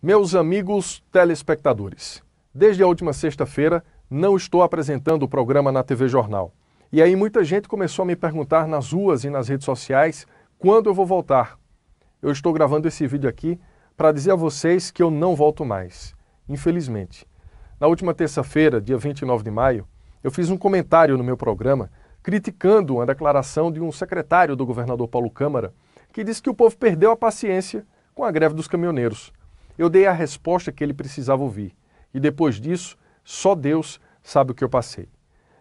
Meus amigos telespectadores, desde a última sexta-feira não estou apresentando o programa na TV Jornal. E aí muita gente começou a me perguntar nas ruas e nas redes sociais quando eu vou voltar. Eu estou gravando esse vídeo aqui para dizer a vocês que eu não volto mais, infelizmente. Na última terça-feira, dia 29 de maio, eu fiz um comentário no meu programa criticando a declaração de um secretário do governador Paulo Câmara que disse que o povo perdeu a paciência com a greve dos caminhoneiros eu dei a resposta que ele precisava ouvir. E depois disso, só Deus sabe o que eu passei.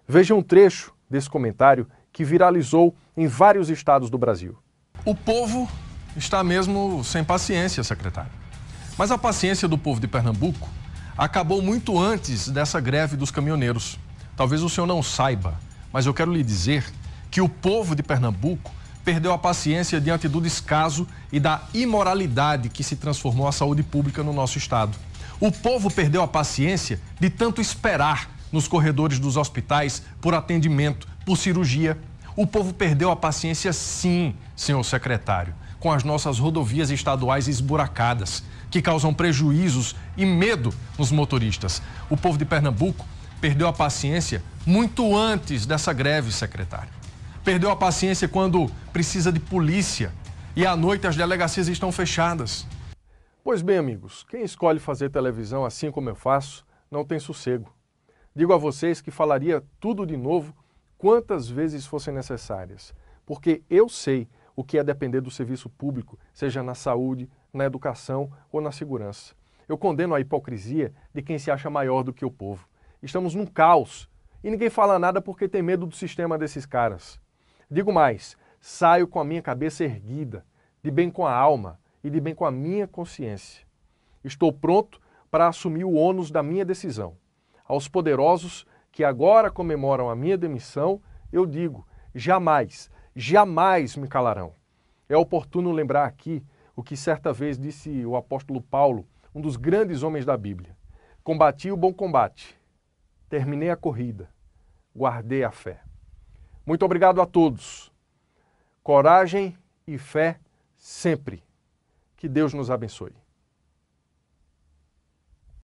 Veja um trecho desse comentário que viralizou em vários estados do Brasil. O povo está mesmo sem paciência, secretário. Mas a paciência do povo de Pernambuco acabou muito antes dessa greve dos caminhoneiros. Talvez o senhor não saiba, mas eu quero lhe dizer que o povo de Pernambuco perdeu a paciência diante do descaso e da imoralidade que se transformou a saúde pública no nosso estado. O povo perdeu a paciência de tanto esperar nos corredores dos hospitais por atendimento, por cirurgia. O povo perdeu a paciência, sim, senhor secretário, com as nossas rodovias estaduais esburacadas, que causam prejuízos e medo nos motoristas. O povo de Pernambuco perdeu a paciência muito antes dessa greve, secretário perdeu a paciência quando precisa de polícia e à noite as delegacias estão fechadas. Pois bem, amigos, quem escolhe fazer televisão assim como eu faço não tem sossego. Digo a vocês que falaria tudo de novo quantas vezes fossem necessárias, porque eu sei o que é depender do serviço público, seja na saúde, na educação ou na segurança. Eu condeno a hipocrisia de quem se acha maior do que o povo. Estamos num caos e ninguém fala nada porque tem medo do sistema desses caras. Digo mais, saio com a minha cabeça erguida, de bem com a alma e de bem com a minha consciência. Estou pronto para assumir o ônus da minha decisão. Aos poderosos que agora comemoram a minha demissão, eu digo: jamais, jamais me calarão. É oportuno lembrar aqui o que certa vez disse o apóstolo Paulo, um dos grandes homens da Bíblia: Combati o bom combate, terminei a corrida, guardei a fé. Muito obrigado a todos. Coragem e fé sempre. Que Deus nos abençoe.